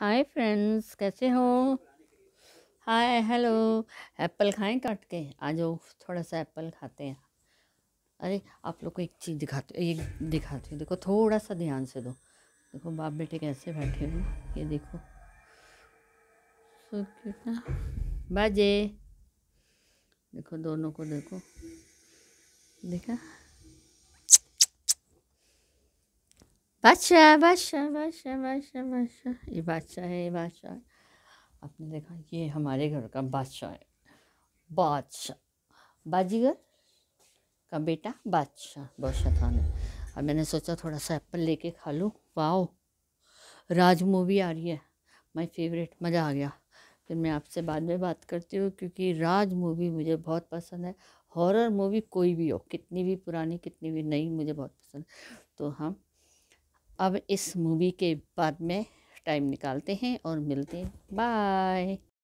hi friends कैसे हो hi hello Apple खाएं काट के आ जाओ थोड़ा सा एप्पल खाते हैं अरे आप लोग को एक चीज़ दिखाते एक दिखाती हूँ देखो थोड़ा सा ध्यान से दो देखो बाप बेटे कैसे बैठे हो ये देखो बाजे देखो दोनों को देखो देखा बादशाह बादशाह बादशाह बादशाह बादशाह ये बादशाह है ये बादशाह आपने देखा ये हमारे घर का बादशाह है बादशाह बाजीगर का बेटा बादशाह बादशाह खान है अब मैंने सोचा थोड़ा सा एप्पल लेके खा लूँ वाओ राज मूवी आ रही है माय फेवरेट मज़ा आ गया फिर मैं आपसे बाद में बात करती हूँ क्योंकि राज मूवी मुझे बहुत पसंद है हॉरर मूवी कोई भी हो कितनी भी पुरानी कितनी भी नई मुझे बहुत पसंद तो हम अब इस मूवी के बाद में टाइम निकालते हैं और मिलते हैं बाय